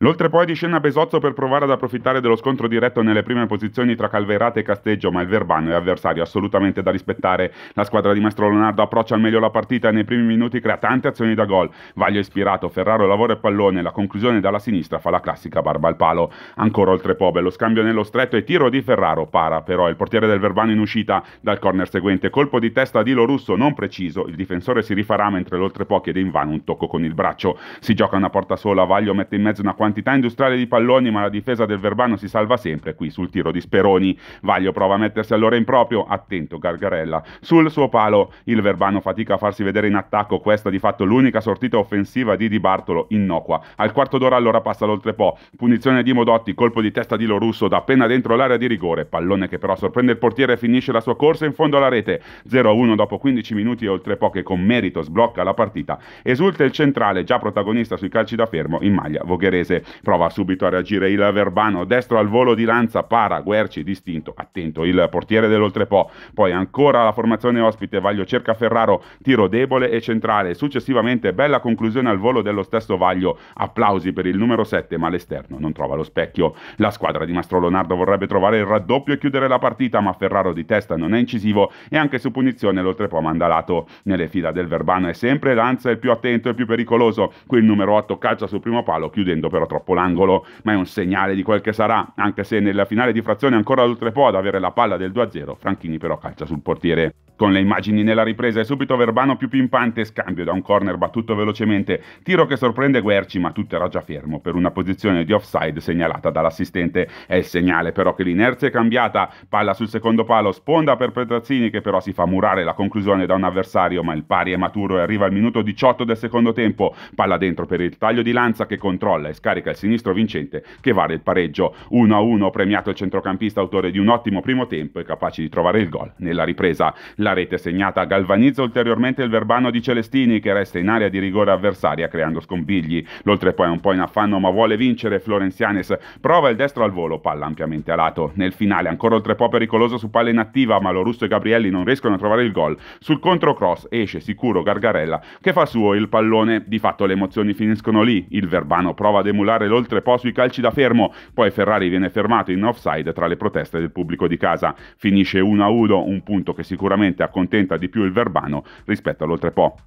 L'oltre poi di scena Besozzo per provare ad approfittare dello scontro diretto nelle prime posizioni tra Calverate e Casteggio, ma il Verbano è avversario assolutamente da rispettare. La squadra di Maestro Leonardo approccia al meglio la partita e nei primi minuti crea tante azioni da gol. Vaglio ispirato, Ferraro lavora il pallone, la conclusione dalla sinistra fa la classica barba al palo. Ancora oltre Pobe, lo scambio nello stretto e tiro di Ferraro, para però il portiere del Verbano in uscita dal corner seguente, colpo di testa di Russo, non preciso, il difensore si rifarà mentre l'oltre po chiede vano un tocco con il braccio. Si gioca una porta sola, Vaglio mette in mezzo una quantità quantità industriale di palloni, ma la difesa del Verbano si salva sempre qui sul tiro di Speroni. Vaglio prova a mettersi allora in proprio, attento Gargarella. Sul suo palo il Verbano fatica a farsi vedere in attacco, questa di fatto l'unica sortita offensiva di Di Bartolo innocua. Al quarto d'ora allora passa l'oltrepo, punizione di Modotti, colpo di testa di Lorusso da appena dentro l'area di rigore, pallone che però sorprende il portiere e finisce la sua corsa in fondo alla rete. 0-1 dopo 15 minuti e oltrepo che con merito sblocca la partita. Esulta il centrale, già protagonista sui calci da fermo in maglia vogherese prova subito a reagire il Verbano, destro al volo di Lanza, para, Guerci, distinto, attento il portiere dell'Oltrepo, poi ancora la formazione ospite, Vaglio cerca Ferraro, tiro debole e centrale, successivamente bella conclusione al volo dello stesso Vaglio, applausi per il numero 7 ma l'esterno non trova lo specchio, la squadra di Mastro Leonardo vorrebbe trovare il raddoppio e chiudere la partita ma Ferraro di testa non è incisivo e anche su punizione l'Oltrepo manda lato. nelle fila del Verbano è sempre Lanza il più attento e più pericoloso, qui il numero 8 calcia sul primo palo chiudendo però troppo l'angolo, ma è un segnale di quel che sarà, anche se nella finale di frazione ancora oltre può ad avere la palla del 2-0, Franchini però calcia sul portiere. Con le immagini nella ripresa è subito Verbano più pimpante, scambio da un corner battuto velocemente, tiro che sorprende Guerci ma tutto era già fermo per una posizione di offside segnalata dall'assistente. È il segnale però che l'inerzia è cambiata, palla sul secondo palo, sponda per Petrazzini che però si fa murare la conclusione da un avversario ma il pari è maturo e arriva al minuto 18 del secondo tempo, palla dentro per il taglio di Lanza che controlla e scarica il sinistro vincente che vale il pareggio. 1-1 premiato il centrocampista autore di un ottimo primo tempo e capace di trovare il gol nella ripresa. La la rete segnata galvanizza ulteriormente il verbano di Celestini che resta in area di rigore avversaria creando scompigli. L'oltre poi è un po' in affanno ma vuole vincere Florenzianes. Prova il destro al volo, palla ampiamente a lato. Nel finale ancora oltre po' pericoloso su palla inattiva ma lo russo e Gabrielli non riescono a trovare il gol. Sul controcross esce sicuro Gargarella che fa suo il pallone. Di fatto le emozioni finiscono lì. Il verbano prova ad emulare l'oltre po' sui calci da fermo. Poi Ferrari viene fermato in offside tra le proteste del pubblico di casa. Finisce 1-1, un punto che sicuramente probabilmente accontenta di più il verbano rispetto all'oltrepo.